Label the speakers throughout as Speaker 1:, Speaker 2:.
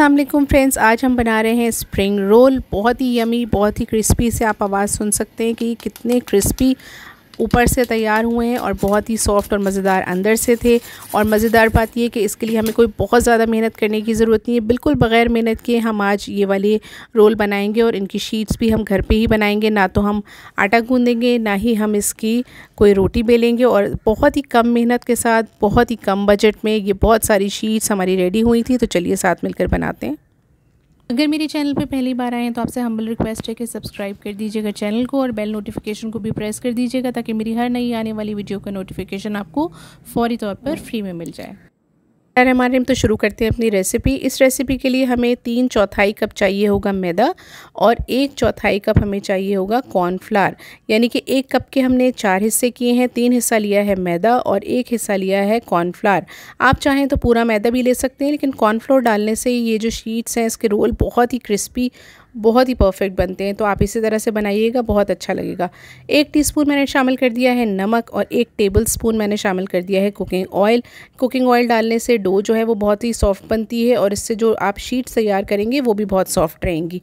Speaker 1: Aslam friends आज हम बना रहे हैं स्प्रिंग रोल बहुत ही यमी बहुत ही क्रिस्पी से आप आवाज़ सुन सकते हैं कि कितने क्रिस्पी ऊपर से तैयार हुए हैं और बहुत ही सॉफ्ट और मज़ेदार अंदर से थे और मज़ेदार बात यह कि इसके लिए हमें कोई बहुत ज़्यादा मेहनत करने की ज़रूरत नहीं है बिल्कुल बग़ैर मेहनत के हम आज ये वाले रोल बनाएंगे और इनकी शीट्स भी हम घर पे ही बनाएंगे ना तो हम आटा गूँधेंगे ना ही हम इसकी कोई रोटी बेलेंगे और बहुत ही कम मेहनत के साथ बहुत ही कम बजट में ये बहुत सारी शीट्स हमारी रेडी हुई थी तो चलिए साथ मिलकर बनाते हैं अगर मेरे चैनल पर पहली बार आए हैं तो आपसे हम्बल रिक्वेस्ट है कि सब्सक्राइब कर दीजिएगा चैनल को और बेल नोटिफिकेशन को भी प्रेस कर दीजिएगा ताकि मेरी हर नई आने वाली वीडियो का नोटिफिकेशन आपको फौरी तौर पर फ्री में मिल जाए अरे हमारे हम तो शुरू करते हैं अपनी रेसिपी इस रेसिपी के लिए हमें तीन चौथाई कप चाहिए होगा मैदा और एक चौथाई कप हमें चाहिए होगा कॉर्नफ्लार यानी कि एक कप के हमने चार हिस्से किए हैं तीन हिस्सा लिया है मैदा और एक हिस्सा लिया है कॉर्नफ्लार आप चाहें तो पूरा मैदा भी ले सकते हैं लेकिन कॉर्नफ्लोर डालने से ये जो शीट्स हैं इसके रोल बहुत ही क्रिस्पी बहुत ही परफेक्ट बनते हैं तो आप इसी तरह से बनाइएगा बहुत अच्छा लगेगा एक टीस्पून मैंने शामिल कर दिया है नमक और एक टेबल स्पून मैंने शामिल कर दिया है कुकिंग ऑयल कुकिंग ऑयल डालने से डो जो है वो बहुत ही सॉफ्ट बनती है और इससे जो आप शीट्स तैयार करेंगे वो भी बहुत सॉफ्ट रहेंगी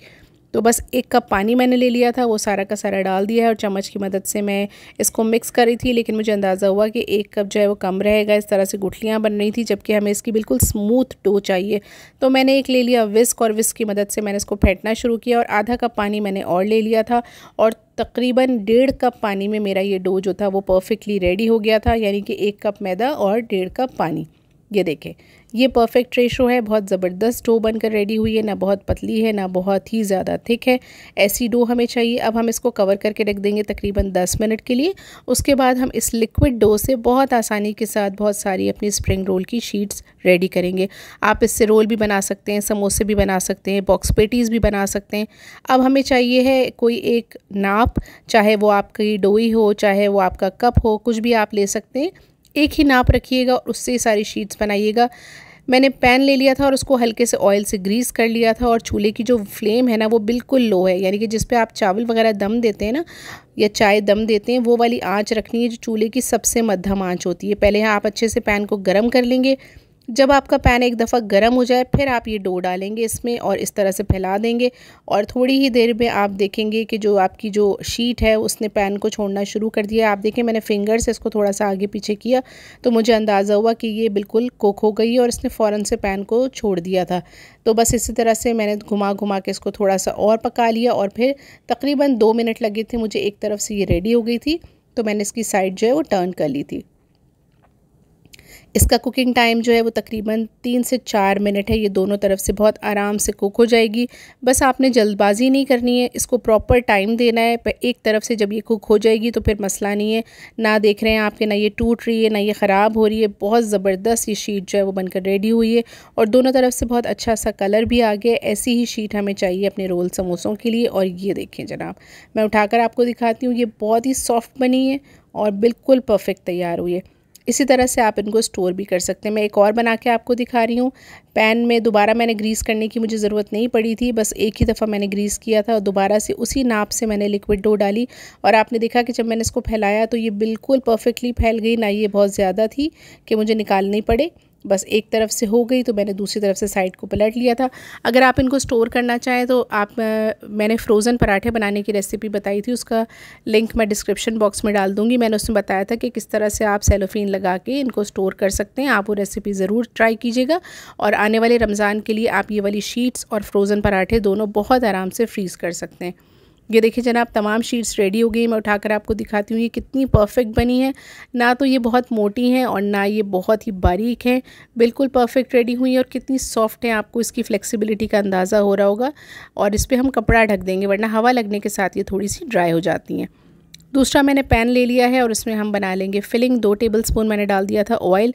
Speaker 1: तो बस एक कप पानी मैंने ले लिया था वो सारा का सारा डाल दिया है और चम्मच की मदद से मैं इसको मिक्स कर रही थी लेकिन मुझे अंदाज़ा हुआ कि एक कप जो है वो कम रहेगा इस तरह से गुठलियाँ बन रही थी जबकि हमें इसकी बिल्कुल स्मूथ डो चाहिए तो मैंने एक ले लिया विस्क और विस्क की मदद से मैंने इसको फेंटना शुरू किया और आधा कप पानी मैंने और ले लिया था और तकरीबन डेढ़ कप पानी में मेरा ये डो जो था वो परफेक्टली रेडी हो गया था यानी कि एक कप मैदा और डेढ़ कप पानी ये देखें ये परफेक्ट रेशो है बहुत ज़बरदस्त डो बनकर रेडी हुई है ना बहुत पतली है ना बहुत ही ज़्यादा थिक है ऐसी डो हमें चाहिए अब हम इसको कवर करके रख देंगे तकरीबन 10 मिनट के लिए उसके बाद हम इस लिक्विड डो से बहुत आसानी के साथ बहुत सारी अपनी स्प्रिंग रोल की शीट्स रेडी करेंगे आप इससे रोल भी बना सकते हैं समोसे भी बना सकते हैं बॉक्स पेटीज़ भी बना सकते हैं अब हमें चाहिए है कोई एक नाप चाहे वो आपकी डोई हो चाहे वो आपका कप हो कुछ भी आप ले सकते हैं एक ही नाप रखिएगा और उससे सारी शीट्स बनाइएगा मैंने पैन ले लिया था और उसको हल्के से ऑयल से ग्रीस कर लिया था और चूल्हे की जो फ्लेम है ना वो बिल्कुल लो है यानी कि जिस पे आप चावल वगैरह दम देते हैं ना या चाय दम देते हैं वो वाली आंच रखनी है जो चूल्हे की सबसे मध्यम आंच होती है पहले आप अच्छे से पैन को गर्म कर लेंगे जब आपका पैन एक दफ़ा गर्म हो जाए फिर आप ये डो डालेंगे इसमें और इस तरह से फैला देंगे और थोड़ी ही देर में आप देखेंगे कि जो आपकी जो शीट है उसने पैन को छोड़ना शुरू कर दिया आप देखें मैंने फिंगर से इसको थोड़ा सा आगे पीछे किया तो मुझे अंदाज़ा हुआ कि ये बिल्कुल कोक हो गई और इसने फ़ौर से पैन को छोड़ दिया था तो बस इसी तरह से मैंने घुमा घुमा के इसको थोड़ा सा और पका लिया और फिर तकरीबन दो मिनट लगे थे मुझे एक तरफ से ये रेडी हो गई थी तो मैंने इसकी साइड जो है वो टर्न कर ली थी इसका कुकिंग टाइम जो है वो तकरीबन तीन से चार मिनट है ये दोनों तरफ से बहुत आराम से कुक हो जाएगी बस आपने जल्दबाजी नहीं करनी है इसको प्रॉपर टाइम देना है पर एक तरफ से जब ये कुक हो जाएगी तो फिर मसला नहीं है ना देख रहे हैं आपके ना ये टूट रही है ना ये ख़राब हो रही है बहुत ज़बरदस्त ये शीट जो है वो बनकर रेडी हुई है और दोनों तरफ से बहुत अच्छा सा कलर भी आ गया ऐसी ही शीट हमें चाहिए अपने रोल समोसों के लिए और ये देखें जनाब मैं उठाकर आपको दिखाती हूँ ये बहुत ही सॉफ्ट बनी है और बिल्कुल परफेक्ट तैयार हुई है इसी तरह से आप इनको स्टोर भी कर सकते हैं मैं एक और बना के आपको दिखा रही हूँ पैन में दोबारा मैंने ग्रीस करने की मुझे ज़रूरत नहीं पड़ी थी बस एक ही दफ़ा मैंने ग्रीस किया था और दोबारा से उसी नाप से मैंने लिक्विड डो डाली और आपने देखा कि जब मैंने इसको फैलाया तो ये बिल्कुल परफेक्टली फैल गई ना ये बहुत ज़्यादा थी कि मुझे निकालनी पड़े बस एक तरफ से हो गई तो मैंने दूसरी तरफ से साइड को पलट लिया था अगर आप इनको स्टोर करना चाहें तो आप मैंने फ्रोज़न पराठे बनाने की रेसिपी बताई थी उसका लिंक मैं डिस्क्रिप्शन बॉक्स में डाल दूँगी मैंने उसमें बताया था कि किस तरह से आप सेलोफ़ीन लगा के इनको स्टोर कर सकते हैं आप वो रेसिपी ज़रूर ट्राई कीजिएगा और आने वाले रमज़ान के लिए आप ये वाली शीट्स और फ्रोज़न पराठे दोनों बहुत आराम से फ्रीज़ कर सकते हैं ये देखिए जनाब तमाम शीट्स रेडी हो गई मैं उठाकर आपको दिखाती हूँ ये कितनी परफेक्ट बनी है ना तो ये बहुत मोटी हैं और ना ये बहुत ही बारीक हैं बिल्कुल परफेक्ट रेडी हुई और कितनी सॉफ्ट हैं आपको इसकी फ्लेक्सिबिलिटी का अंदाज़ा हो रहा होगा और इस पर हम कपड़ा ढक देंगे वरना हवा लगने के साथ ये थोड़ी सी ड्राई हो जाती हैं दूसरा मैंने पैन ले लिया है और इसमें हम बना लेंगे फिलिंग दो टेबल स्पून मैंने डाल दिया था ऑयल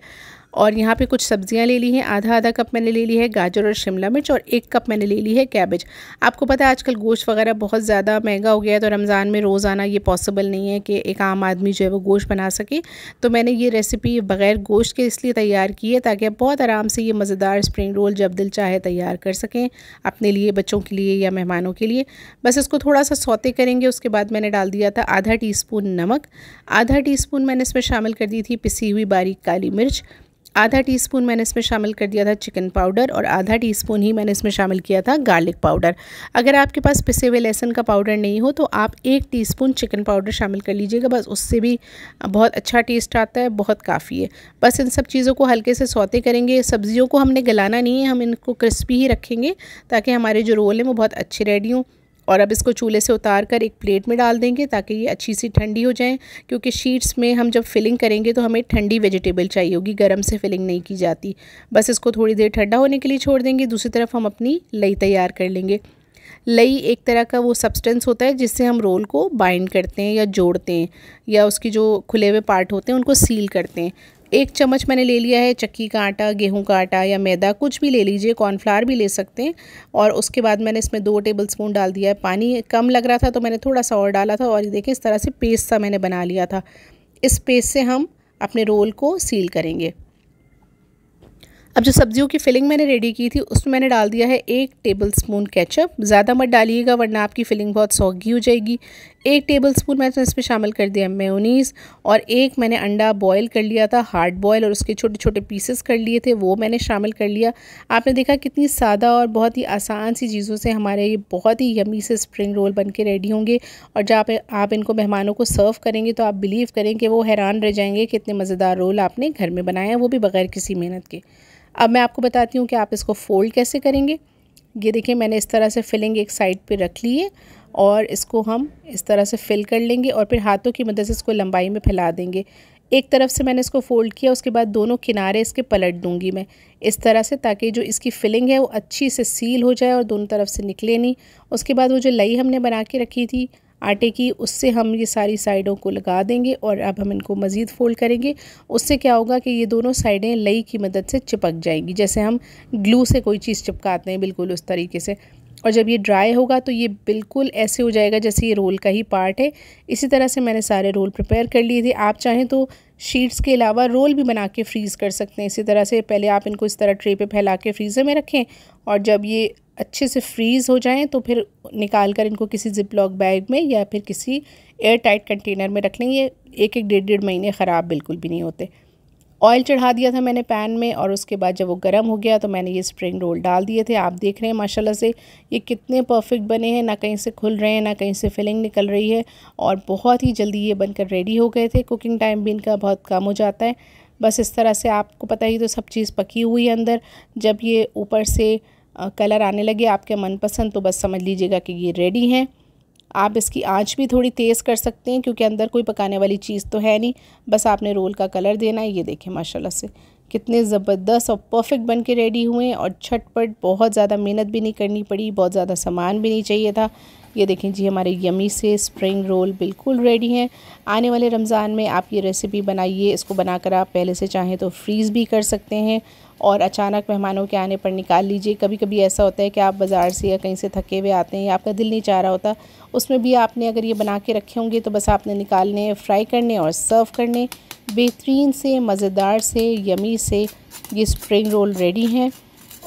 Speaker 1: और यहाँ पे कुछ सब्जियाँ ले ली हैं आधा आधा कप मैंने ले ली है गाजर और शिमला मिर्च और एक कप मैंने ले ली है कैबेज आपको पता है आजकल गोश्त वगैरह बहुत ज़्यादा महंगा हो गया है तो रमज़ान में रोज़ाना ये पॉसिबल नहीं है कि एक आम आदमी जो है वो गोश्त बना सके तो मैंने ये रेसिपी बग़ैर गोश्त के इसलिए तैयार की है ताकि आप बहुत आराम से ये मज़ेदार स्प्रिंग रोल जब दिल चाहे तैयार कर सकें अपने लिए बच्चों के लिए या मेहमानों के लिए बस इसको थोड़ा सा सौते करेंगे उसके बाद मैंने डाल दिया था आधा टी नमक आधा टी मैंने इसमें शामिल कर दी थी पिसी हुई बारीक काली मिर्च आधा टीस्पून मैंने इसमें शामिल कर दिया था चिकन पाउडर और आधा टीस्पून ही मैंने इसमें शामिल किया था गार्लिक पाउडर अगर आपके पास पिसे हुए लहसुन का पाउडर नहीं हो तो आप एक टीस्पून चिकन पाउडर शामिल कर लीजिएगा बस उससे भी बहुत अच्छा टेस्ट आता है बहुत काफ़ी है बस इन सब चीज़ों को हल्के से सौते करेंगे सब्ज़ियों को हमने गलाना नहीं है हम इनको क्रिस्पी ही रखेंगे ताकि हमारे जो रोल हैं वो बहुत अच्छे रेडी हों और अब इसको चूल्हे से उतार कर एक प्लेट में डाल देंगे ताकि ये अच्छी सी ठंडी हो जाए क्योंकि शीट्स में हम जब फिलिंग करेंगे तो हमें ठंडी वेजिटेबल चाहिए होगी गर्म से फिलिंग नहीं की जाती बस इसको थोड़ी देर ठंडा होने के लिए छोड़ देंगे दूसरी तरफ हम अपनी लई तैयार कर लेंगे लई एक तरह का वो सब्सटेंस होता है जिससे हम रोल को बाइंड करते हैं या जोड़ते हैं या उसकी जो खुले हुए पार्ट होते हैं उनको सील करते हैं एक चम्मच मैंने ले लिया है चक्की का आटा गेहूं का आटा या मैदा कुछ भी ले लीजिए कॉर्नफ्लावर भी ले सकते हैं और उसके बाद मैंने इसमें दो टेबल स्पून डाल दिया है पानी कम लग रहा था तो मैंने थोड़ा सा और डाला था और ये देखें इस तरह से पेस्ट सा मैंने बना लिया था इस पेस्ट से हम अपने रोल को सील करेंगे अब जो सब्जियों की फिलिंग मैंने रेडी की थी उसमें मैंने डाल दिया है एक टेबल स्पून केचप ज़्यादा मत डालिएगा वरना आपकी फिलिंग बहुत सौगी हो जाएगी एक टेबल स्पून मैंने इसमें शामिल कर दिया मेयोनीज़ और एक मैंने अंडा बॉयल कर लिया था हार्ड बॉयल और उसके छोटे छोटे पीसेस कर लिए थे वो मैंने शामिल कर लिया आपने देखा कितनी सादा और बहुत ही आसान सी चीज़ों से हमारे ये बहुत ही यमी से स्प्रिंग रोल बन के रेडी होंगे और जब आप इनको मेहमानों को सर्व करेंगे तो आप बिलीव करें कि वो हैरान रह जाएंगे कि इतने मज़ेदार रोल आपने घर में बनाए हैं वो भी बगैर किसी मेहनत के अब मैं आपको बताती हूँ कि आप इसको फ़ोल्ड कैसे करेंगे ये देखिए मैंने इस तरह से फिलिंग एक साइड पे रख ली है और इसको हम इस तरह से फिल कर लेंगे और फिर हाथों की मदद से इसको लंबाई में फैला देंगे एक तरफ से मैंने इसको फ़ोल्ड किया उसके बाद दोनों किनारे इसके पलट दूंगी मैं इस तरह से ताकि जो इसकी फिलिंग है वो अच्छी से सील हो जाए और दोनों तरफ से निकले नहीं उसके बाद वो जो लई हमने बना के रखी थी आटे की उससे हम ये सारी साइडों को लगा देंगे और अब हम इनको मज़ीद फ़ोल्ड करेंगे उससे क्या होगा कि ये दोनों साइडें लई की मदद से चिपक जाएंगी जैसे हम ग्लू से कोई चीज़ चिपकाते हैं बिल्कुल उस तरीके से और जब ये ड्राई होगा तो ये बिल्कुल ऐसे हो जाएगा जैसे ये रोल का ही पार्ट है इसी तरह से मैंने सारे रोल प्रिपेयर कर लिए थे आप चाहें तो शीट्स के अलावा रोल भी बना के फ्रीज़ कर सकते हैं इसी तरह से पहले आप इनको इस तरह ट्रे पे फैला के फ्रीज़र में रखें और जब ये अच्छे से फ्रीज़ हो जाएं तो फिर निकाल कर इनको किसी जिप लॉक बैग में या फिर किसी एयर टाइट कंटेनर में रख लें ये एक एक डेढ़ डेढ़ महीने ख़राब बिल्कुल भी नहीं होते ऑयल चढ़ा दिया था मैंने पैन में और उसके बाद जब वो गर्म हो गया तो मैंने ये स्प्रिंग रोल डाल दिए थे आप देख रहे हैं माशाल्लाह से ये कितने परफेक्ट बने हैं ना कहीं से खुल रहे हैं ना कहीं से फिलिंग निकल रही है और बहुत ही जल्दी ये बनकर रेडी हो गए थे कुकिंग टाइम भी इनका बहुत कम हो जाता है बस इस तरह से आपको पता ही तो सब चीज़ पकी हुई है अंदर जब ये ऊपर से कलर आने लगे आपके मनपसंद तो बस समझ लीजिएगा कि ये रेडी हैं आप इसकी आंच भी थोड़ी तेज़ कर सकते हैं क्योंकि अंदर कोई पकाने वाली चीज़ तो है नहीं बस आपने रोल का कलर देना है ये देखें माशाल्लाह से कितने ज़बरदस्त और परफेक्ट बन के रेडी हुए और छटपट बहुत ज़्यादा मेहनत भी नहीं करनी पड़ी बहुत ज़्यादा सामान भी नहीं चाहिए था ये देखें जी हमारे यमी से स्प्रिंग रोल बिल्कुल रेडी हैं आने वाले रमज़ान में आप ये रेसिपी बनाइए इसको बनाकर आप पहले से चाहें तो फ्रीज़ भी कर सकते हैं और अचानक मेहमानों के आने पर निकाल लीजिए कभी कभी ऐसा होता है कि आप बाज़ार से या कहीं से थके हुए आते हैं या आपका दिल नहीं चाह रहा होता उसमें भी आपने अगर ये बना के रखे होंगे तो बस आपने निकालने फ्राई करने और सर्व करने बेहतरीन से मज़ेदार से यमी से ये स्प्रिंग रोल रेडी हैं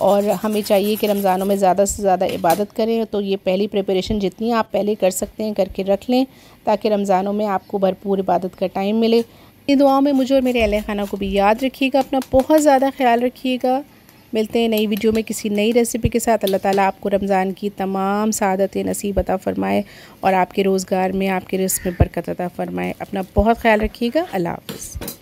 Speaker 1: और हमें चाहिए कि रमज़ानों में ज़्यादा से ज़्यादा इबादत करें तो ये पहली प्रिपरेशन जितनी आप पहले कर सकते हैं करके रख लें ताकि रमज़ानों में आपको भरपूर इबादत का टाइम मिले इन दुआओं में मुझे और मेरे अल खाना को भी याद रखिएगा अपना बहुत ज़्यादा ख्याल रखिएगा मिलते हैं नई वीडियो में किसी नई रेसिपी के साथ अल्लाह ताला आपको रमज़ान की तमाम सदतें नसीब अता फ़रमाए और आपके रोज़गार में आपके रिस्क में बरकत अता फ़रमाए अपना बहुत ख्याल रखिएगा अल्लाह हाफ़